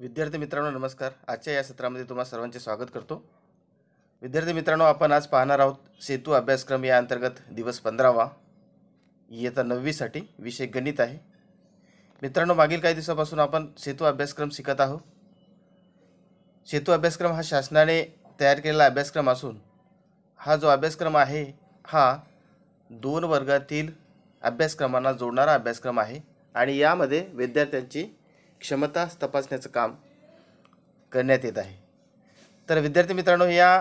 विद्यार्थी मित्रांनो नमस्कार आजच्या या सत्रामध्ये तुम्हा सर्वांचे स्वागत करतो विद्यार्थी मित्रांनो आपण आज पाहणार आहोत सेतू अभ्यासक्रम या अंतर्गत दिवस पंधरावा इयत्ता नववीसाठी विषय गणित आहे मित्रांनो मागील काही दिवसापासून आपण सेतू अभ्यासक्रम शिकत आहोत सेतू अभ्यासक्रम हा शासनाने तयार केलेला अभ्यासक्रम असून हा जो अभ्यासक्रम आहे हा दोन वर्गातील अभ्यासक्रमांना जोडणारा अभ्यासक्रम आहे आणि यामध्ये विद्यार्थ्यांची क्षमता तपासण्याचं काम करण्यात येत आहे तर विद्यार्थी मित्रांनो या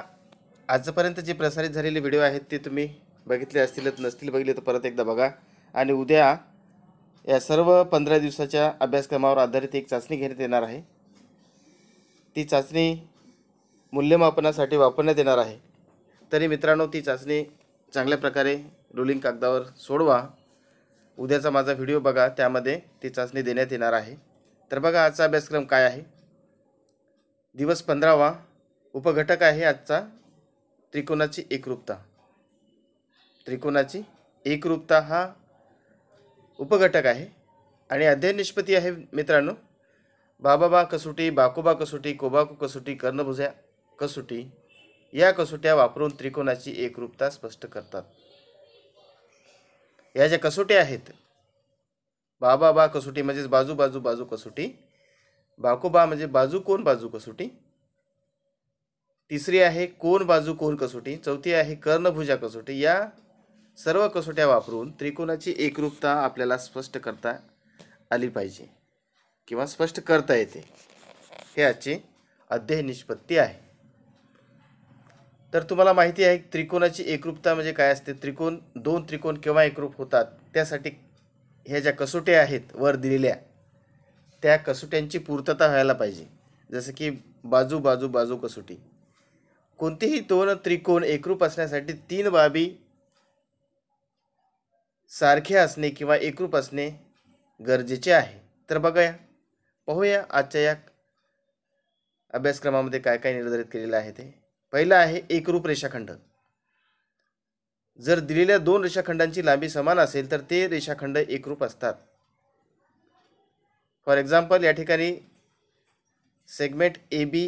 आजपर्यंत जे प्रसारित झालेले व्हिडिओ आहेत ते तुम्ही बघितले असतीलच नसतील बघितले तर परत एकदा बघा आणि उद्या या सर्व पंधरा दिवसाच्या अभ्यासक्रमावर आधारित एक चाचणी घेण्यात येणार आहे ती चाचणी मूल्यमापनासाठी वापरण्यात येणार आहे तरी मित्रांनो ती चाचणी चांगल्या प्रकारे रोलिंग कागदावर सोडवा उद्याचा माझा व्हिडिओ बघा त्यामध्ये ती चाचणी देण्यात येणार आहे तर बघा आजचा अभ्यासक्रम काय आहे दिवस पंधरावा उपघटक आहे आजचा त्रिकोणाची एकरूपता त्रिकोणाची एकरूपता हा उपघटक आहे आणि अध्ययन निष्पत्ती आहे मित्रांनो बाबाबा कसोटी बाकोबा कसोटी कोबाको कसोटी कर्णभुज्या कसोटी या कसोट्या वापरून त्रिकोणाची एकरूपता स्पष्ट करतात या ज्या कसोट्या आहेत बाबा बा कसोटी म्हणजेच बाजू बाजू बाजू कसोटी बाकोबा म्हणजे बाजू कोण बाजू कसोटी तिसरी आहे कोण बाजू कोण कसोटी चौथी आहे कर्णभुजा कसोटी या सर्व कसोट्या वापरून त्रिकोणाची एकरूपता आपल्याला स्पष्ट करता आली पाहिजे किंवा स्पष्ट करता येते हे आजची अध्यय निष्पत्ती आहे तर तुम्हाला माहिती आहे त्रिकोणाची एकरूपता म्हणजे काय असते त्रिकोण दोन त्रिकोण केव्हा एकरूप होतात त्यासाठी ह्या ज्या कसोट्या आहेत वर दिलेल्या त्या कसोट्यांची पूर्तता व्हायला पाहिजे जसं की बाजू बाजू बाजू कसोटी कोणतेही दोन त्रिकोण एकरूप असण्यासाठी तीन बाबी सारखे असणे किंवा एकरूप असणे गरजेचे आहे तर बघूया पाहूया आजच्या या अभ्यासक्रमामध्ये काय काय निर्धारित केलेलं आहे ते पहिलं आहे एकरूप रेषाखंड जर दिलेल्या दोन रेषाखंडांची लांबी समान असेल तर ते रेषाखंड एकरूप असतात फॉर एक्झाम्पल या ठिकाणी सेगमेंट ए बी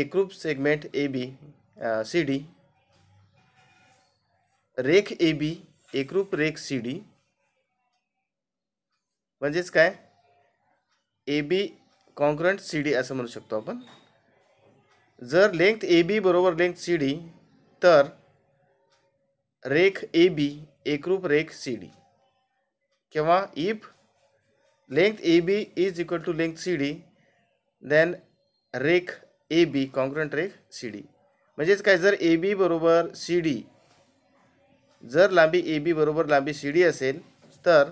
एकरूप segment A B C D रेख ए बी एकरूप रेख सी डी म्हणजेच काय ए बी कॉन्क्रंट सी डी असं म्हणू शकतो आपण जर लेंथ ए बी बरोबर लेंथ सी डी तर रेख ए बी एकरूप रेख सी डी केव्हा if length A B is equal to length C D then रेख ए बी कॉन्क्रंट रेख सी डी म्हणजेच काय जर ए बी बरोबर सी डी जर लांबी ए बी बरोबर लांबी सी डी असेल तर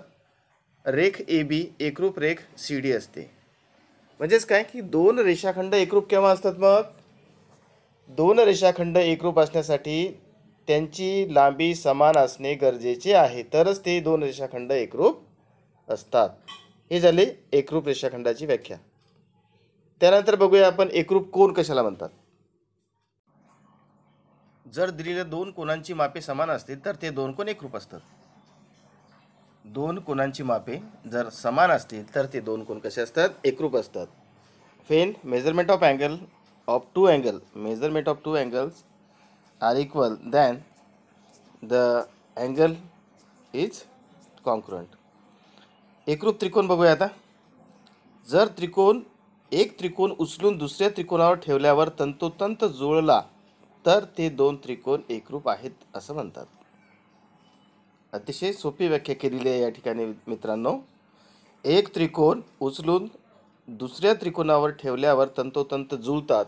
रेख ए बी एकरूप रेख सी डी असते म्हणजेच काय की दोन रेषाखंड एकरूप केव्हा असतात मग दोन रेषाखंड एकरूप असण्यासाठी त्यांची लांबी समान असणे गरजेचे आहे तरच ते दोन रेषाखंड एकरूप असतात हे झाले एकरूप रेषाखंडाची व्याख्या त्यानंतर बघूया आपण एकरूप कोण कशाला म्हणतात जर दिलेल्या दोन कोणांची मापे समान असतील तर ते दोन कोण एकरूप असतात दोन कोणांची मापे जर समान असतील तर ते दोन कोण कसे असतात एकरूप असतात when measurement of angle of two angle measurement of two angles are equal then the angle is congruent एकरूप त्रिकोण बघूया आता जर त्रिकोण एक त्रिकोण उचलून दुसऱ्या त्रिकोणावर ठेवल्यावर तंतोतंत जुळला तर ते दोन त्रिकोण एकरूप आहेत असं म्हणतात अतिशय सोपी व्याख्या केलेली आहे या ठिकाणी मित्रांनो एक त्रिकोण उचलून दुसऱ्या त्रिकोणावर ठेवल्यावर तंतोतंत जुळतात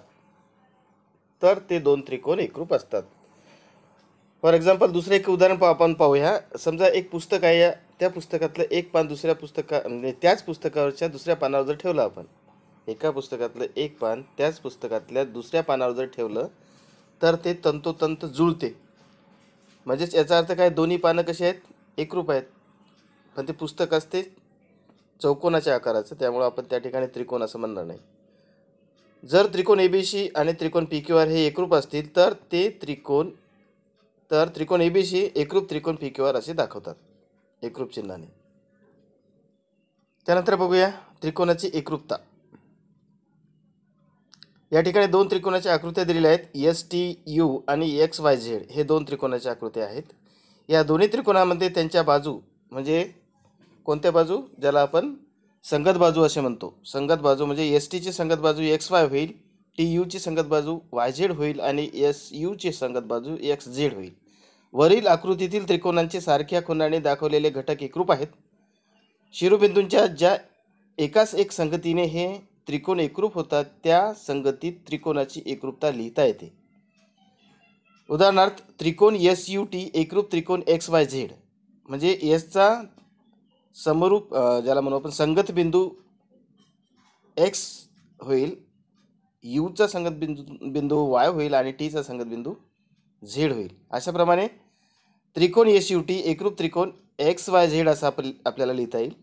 तर ते दोन त्रिकोण एकरूप असतात फॉर एक्झाम्पल दुसरं एक उदाहरण पा आपण पाहूया समजा एक पुस्तक आहे या त्या पुस्तकातलं एक पान दुसऱ्या पुस्तका म्हणजे त्याच पुस्तकावरच्या दुसऱ्या पानावर जर ठेवलं आपण एका पुस्तकातलं एक पान त्याच पुस्तकातल्या दुसऱ्या पानावर जर ठेवलं तर ते तंतोतंत जुळते म्हणजेच याचा अर्थ काय दोन्ही पानं कशी आहेत एकरूप आहेत पण ते पुस्तक असते चौकोनाच्या आकाराचं त्यामुळं आपण त्या ठिकाणी त्रिकोण असं म्हणणार नाही जर त्रिकोण ए बी सी आणि त्रिकोण पी क्यू आर हे एकरूप असतील तर ते त्रिकोण तर त्रिकोण ए बी सी एकरूप त्रिकोण पी क्यू आर असे दाखवतात एकरूप चिन्हाने त्यानंतर बघूया त्रिकोणाची एकरूपता या ठिकाणी दोन त्रिकोणाच्या आकृत्या दिलेल्या आहेत एस टी यू आणि एक्स वाय झेड हे दोन त्रिकोणाच्या आकृत्या आहेत या दोन्ही त्रिकोणामध्ये त्यांच्या बाजू म्हणजे कोणत्या बाजू ज्याला आपण संगत बाजू असे म्हणतो संगत बाजू म्हणजे एस टीची संगत बाजू एक्स वाय होईल टी यूची संगत बाजू वाय झेड होईल आणि एस यूची संगत बाजू एक्स झेड होईल वरील आकृतीतील त्रिकोणांचे सारख्या खुनाने दाखवलेले घटक एकरूप आहेत शिरोबिंदूंच्या ज्या एकाच एक संगतीने हे त्रिकोण एकरूप होतात त्या संगतीत त्रिकोणाची एकरूपता लिहिता येते उदाहरणार्थ त्रिकोण एस यू टी एकरूप त्रिकोण एक्स वाय झेड म्हणजे एसचा समरूप ज्याला म्हणू आपण संगत बिंदू एक्स होईल यूचा संगत बिंदू बिंदू वाय होईल आणि टीचा संगत बिंदू झेड होईल अशाप्रमाणे त्रिकोण एस यू टी एकरूप त्रिकोण एक्स वाय झेड असा आप आपल्याला लिहिता येईल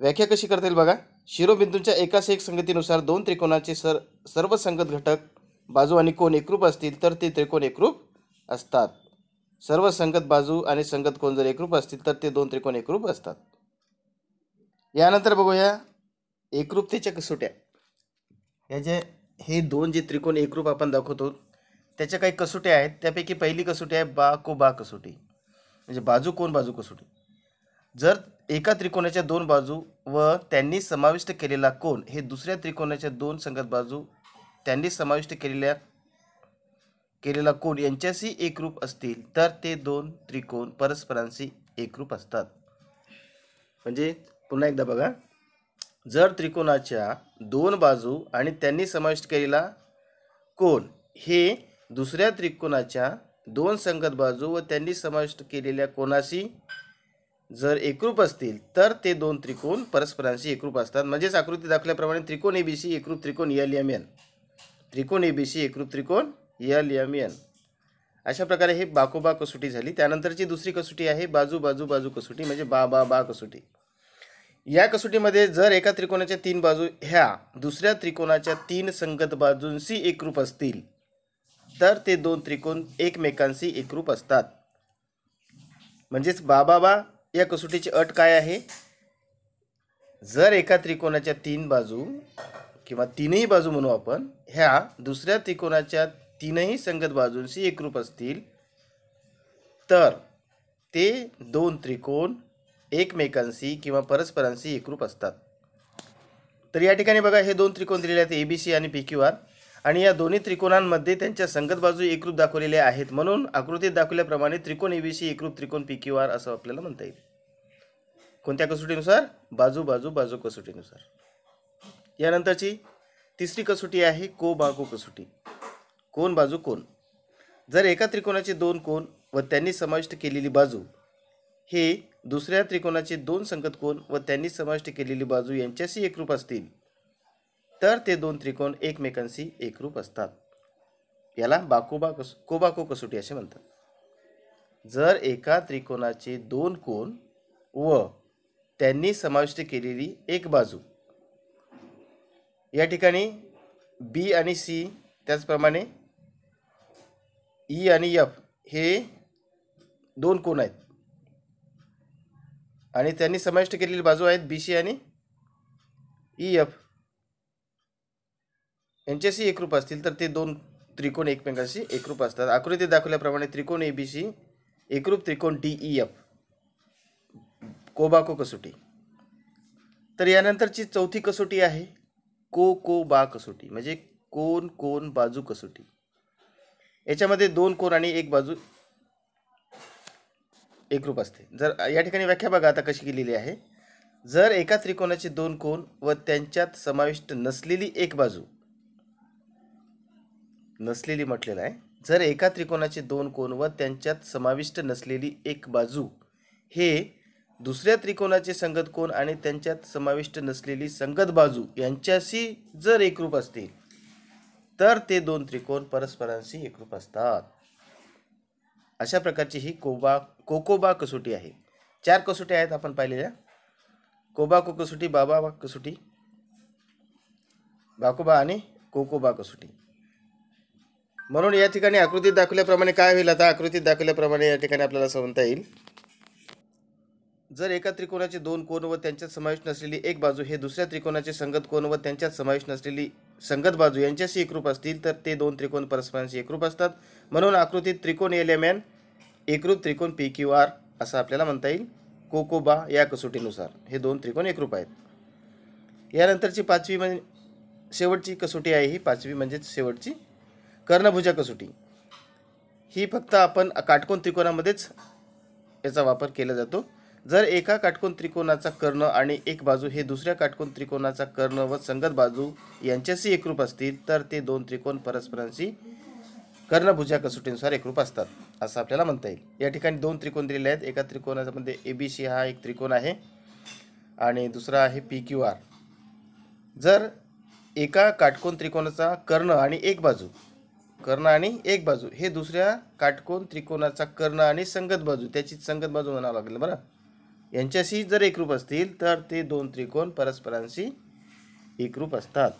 व्याख्या कशी करता येईल बघा शिरोबिंदूंच्या एकाच एक संगतीनुसार दोन त्रिकोणाचे सर सर्व संगत घटक बाजू आणि कोण एकरूप असतील तर ते त्रिकोण एकरूप असतात सर्व संगत बाजू आणि संगत कोण जर एकरूप असतील तर ते दोन त्रिकोण एकरूप असतात यानंतर बघूया एकरूपतेच्या कसोट्या याचे हे दोन जे त्रिकोण एकरूप आपण दाखवतो त्याच्या काही कसोट्या आहेत त्यापैकी पहिली कसोटी आहे बा को बा कसोटी म्हणजे बाजू कोण बाजू कसोटी जर एका त्रिकोणाच्या दोन बाजू व त्यांनी समाविष्ट केलेला कोण हे दुसऱ्या त्रिकोणाच्या दोन संगत बाजू त्यांनी समाविष्ट केलेल्या केलेला कोण यांच्याशी एकरूप असतील तर ते दोन त्रिकोण परस्परांशी एकरूप असतात म्हणजे पुन्हा एकदा बघा जर त्रिकोणाच्या दोन बाजू आणि त्यांनी समाविष्ट केलेला कोण हे दुसऱ्या त्रिकोणाच्या दोन संगत बाजू व त्यांनी समाविष्ट केलेल्या कोणाशी जर एकरूप असतील तर ते दोन त्रिकोण परस्परांशी एकरूप असतात म्हणजेच आकृती दाखल्याप्रमाणे त्रिकोण एबीसी एकरूप त्रिकोण एल एम एन त्रिकोण एबीसी एकरूप त्रिकोण यल यम यन अशा प्रकारे हे बाकोबा कसोटी झाली त्यानंतरची दुसरी कसोटी आहे बाजू बाजू बाजू कसोटी म्हणजे बा बा बा कसोटी या कसोटीमध्ये जर एका त्रिकोणाच्या तीन बाजू ह्या दुसऱ्या त्रिकोणाच्या तीन संगत बाजूंशी एकरूप असतील तर ते दोन त्रिकोण एकमेकांशी एकरूप असतात म्हणजेच बाबा बा या कसोटीची अट काय आहे जर एका त्रिकोणाच्या तीन बाजू किंवा तीनही बाजू म्हणू आपण ह्या दुसऱ्या त्रिकोणाच्या तीनही संगत बाजूंशी एकरूप असतील तर ते दोन त्रिकोण एकमेकांशी किंवा परस्परांशी एकरूप असतात तर या ठिकाणी बघा हे दोन त्रिकोण दिलेले आहेत ए बी सी आणि पी क्यू आर आणि या दोन्ही त्रिकोणांमध्ये त्यांच्या संगत बाजू एकरूप दाखवलेल्या आहेत म्हणून आकृतीत दाखवल्याप्रमाणे त्रिकोण ए बी सी एकरूप त्रिकोण पी क्यू आर असं आपल्याला म्हणता येईल कोणत्या कसोटीनुसार बाजू बाजू बाजू कसोटीनुसार यानंतरची तिसरी कसोटी आहे को बाको कसोटी कोण बाजू कोण जर एका त्रिकोणाचे दोन कोण व त्यांनी समाविष्ट केलेली बाजू हे दुसऱ्या त्रिकोणाचे दोन संगत कोण व त्यांनी समाविष्ट केलेली बाजू यांच्याशी एकरूप असतील तर ते दोन त्रिकोण एकमेकांशी एकरूप असतात याला बाकोबा कस कोबाको कसोटी असे म्हणतात जर एका त्रिकोणाचे दोन कोण व त्यांनी समाविष्ट केलेली एक बाजू या ठिकाणी बी आणि सी त्याचप्रमाणे ई आणि एफ हे दोन कोण आहेत आणि त्यांनी समाविष्ट केलेली बाजू आहेत बी सी आणि ई एफ यांच्याशी एकरूप असतील तर ते दोन त्रिकोण एकमेकांशी एकरूप असतात आकृतीत दाखवल्याप्रमाणे त्रिकोण ए बी सी एकरूप त्रिकोण डी ई एफ कोबाको कसोटी तर यानंतरची चौथी कसोटी आहे को को बा कसोटी म्हणजे कोण कोण बाजू कसोटी याच्यामध्ये दोन कोर आणि एक बाजू एकरूप असते जर या ठिकाणी व्याख्या बघा आता कशी केलेली आहे जर एका त्रिकोणाचे दोन कोण व त्यांच्यात समाविष्ट नसलेली एक बाजू नसलेली म्हटलेलं आहे जर एका त्रिकोणाचे दोन कोण व त्यांच्यात समाविष्ट नसलेली एक बाजू हे दुसऱ्या त्रिकोणाचे संगत कोण आणि त्यांच्यात समाविष्ट नसलेली संगत बाजू यांच्याशी जर एकरूप असतील तर ते दोन त्रिकोण परस्परांशी एकरूप असतात अशा प्रकारची ही कोबा कोकोबा कसोटी आहे चार कसोटी आहेत आपण पाहिलेल्या कोबा कोकोसुटी बाबा कसोटी बाकोबा आणि कोकोबा कसोटी म्हणून या ठिकाणी आकृतीत दाखवल्याप्रमाणे काय होईल आता आकृतीत दाखवल्याप्रमाणे या ठिकाणी आपल्याला समजता येईल जर एका त्रिकोणाचे दोन कोण व त्यांच्यात समावेश नसलेली एक बाजू हे दुसऱ्या त्रिकोणाचे संगत कोण व त्यांच्यात समावेश नसलेली संगत बाजू यांच्याशी एकरूप असतील तर ते दोन त्रिकोण परस्परांशी एकरूप असतात म्हणून आकृतीत त्रिकोण एलेमॅन एकरूप त्रिकोण पी क्यू आर असं आपल्याला म्हणता येईल कोकोबा या कसोटीनुसार हे दोन त्रिकोण एकरूप आहेत यानंतरची पाचवी म्हणजे शेवटची कसोटी आहे ही पाचवी म्हणजेच शेवटची कर्णभुजा कसोटी ही फक्त आपण काटकोण त्रिकोणामध्येच याचा वापर केला जातो जर एका काटकोन त्रिकोणाचा कर्ण आणि एक बाजू हे दुसऱ्या काटकोन त्रिकोणाचा कर्ण व संगत बाजू यांच्याशी एकरूप असतील तर ते दोन त्रिकोण परस्परांशी कर्णभुजा कसोटीनुसार एकरूप असतात असं आपल्याला म्हणता येईल या ठिकाणी दोन त्रिकोण दिलेले आहेत एका त्रिकोणामध्ये ए बी सी हा एक त्रिकोण आहे आणि दुसरा आहे पी क्यू आर जर एका काटकोन त्रिकोणाचा कर्ण आणि एक बाजू कर्ण आणि एक बाजू हे दुसऱ्या काटकोन त्रिकोणाचा कर्ण आणि संगत बाजू त्याची संगत बाजू म्हणावं लागेल बरं यांच्याशी जर एकरूप असतील तर ते दोन त्रिकोण परस्परांशी एकरूप असतात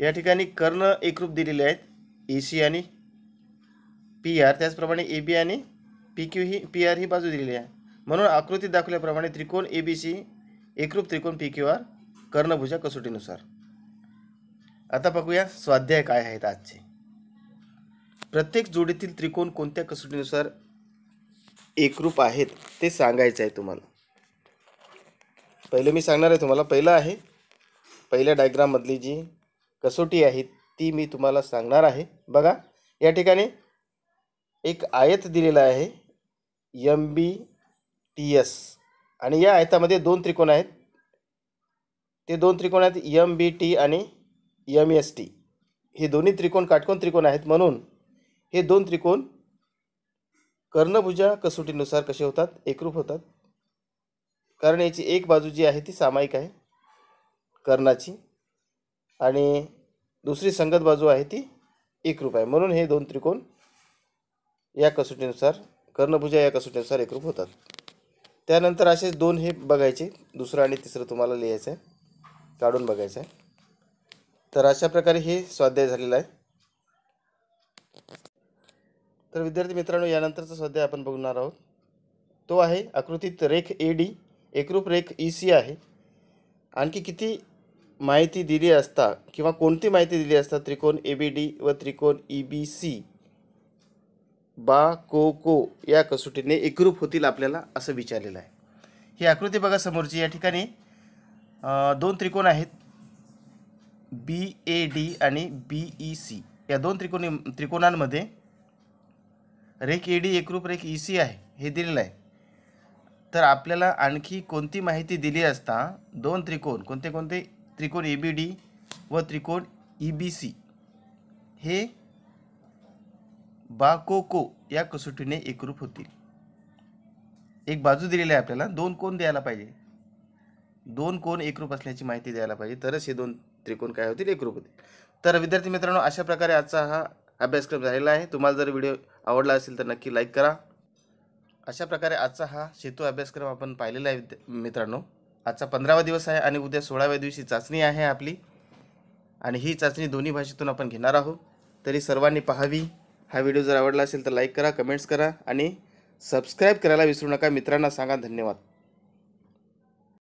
या ठिकाणी कर्ण एकरूप दिलेले आहेत ए सी आणि पी आर त्याचप्रमाणे ए बी आणि पी क्यू ही पी आर ही बाजू दिलेली आहे म्हणून आकृतीत दाखवल्याप्रमाणे त्रिकोण ए बी सी एकरूप त्रिकोण पी क्यू आर कर्णभुजा कसोटीनुसार आता बघूया स्वाध्याय काय आहेत आजचे प्रत्येक जोडीतील त्रिकोण कोणत्या कसोटीनुसार एकरूप आहेत ते सांगायचं आहे तुम्हाला पहिले मी सांगणार आहे तुम्हाला पहिलं आहे पहिल्या डायग्राममधली जी कसोटी आहे ती मी तुम्हाला सांगणार आहे बघा या ठिकाणी एक आयत दिलेला आहे एम बी टी एस आणि या आयतामध्ये दोन त्रिकोण आहेत ते दोन त्रिकोण आहेत एम बी टी आणि यम एस टी हे दोन्ही त्रिकोण काटकोण त्रिकोण आहेत म्हणून हे दोन त्रिकोण कर्णभुजा कसोटीनुसार कसे होतात एकरूप होतात कारण याची एक बाजू जी आहे ती सामायिक आहे कर्णाची आणि दुसरी संगत बाजू आहे ती एकरूप आहे म्हणून हे दोन त्रिकोण या कसोटीनुसार कर्णभुजा या कसोटीनुसार एकरूप होतात त्यानंतर असे दोन हे बघायचे दुसरं आणि तिसरं तुम्हाला लिहायचं आहे काढून बघायचं आहे तर अशा प्रकारे हे स्वाध्याय झालेला आहे तर विद्यार्थी मित्रांनो यानंतरचा स्वाध्याय आपण बघणार आहोत तो आहे आकृतीत रेख ए डी एकरूप रेख ई e सी आहे आणखी किती माहिती दिली असता किंवा कोणती माहिती दिली असता त्रिकोण ए बी डी व त्रिकोण ई बी सी बा को को या कसोटीने एकरूप होतील आपल्याला असं विचारलेलं आहे ही आकृती बघा समोरची या ठिकाणी दोन त्रिकोण आहेत बी ए डी आणि बी ई सी या दोन त्रिकोणी त्रिकोणांमध्ये रेख ए डी एकरूप रेख ई e सी आहे हे दिलेलं आहे तर आपल्याला आणखी कोणती माहिती दिली असता दोन त्रिकोण कोणते कोणते त्रिकोण ए बी डी व त्रिकोण ई बी सी हे बाकोको या कसोटीने एकरूप होतील एक बाजू दिलेली आहे आपल्याला दोन कोण द्यायला पाहिजे दोन कोण एकरूप असल्याची माहिती द्यायला पाहिजे तरच हे दोन त्रिकोण काय होतील एकरूप होतील तर विद्यार्थी मित्रांनो अशा प्रकारे आजचा हा अभ्यासक्रम झालेला आहे तुम्हाला जर व्हिडिओ आवडला असेल तर नक्की लाईक करा अशा प्रकारे आजचा हा सेतू अभ्यासक्रम आपण पाहिलेला आहे मित्रांनो आजचा पंधरावा दिवस आहे आणि उद्या सोळाव्या दिवशी चाचणी आहे आपली आणि ही चाचणी दोन्ही भाषेतून आपण घेणार आहोत तरी सर्वांनी पाहावी हा व्हिडिओ जर आवडला असेल तर लाईक करा कमेंट्स करा आणि सबस्क्राईब करायला विसरू नका मित्रांना सांगा धन्यवाद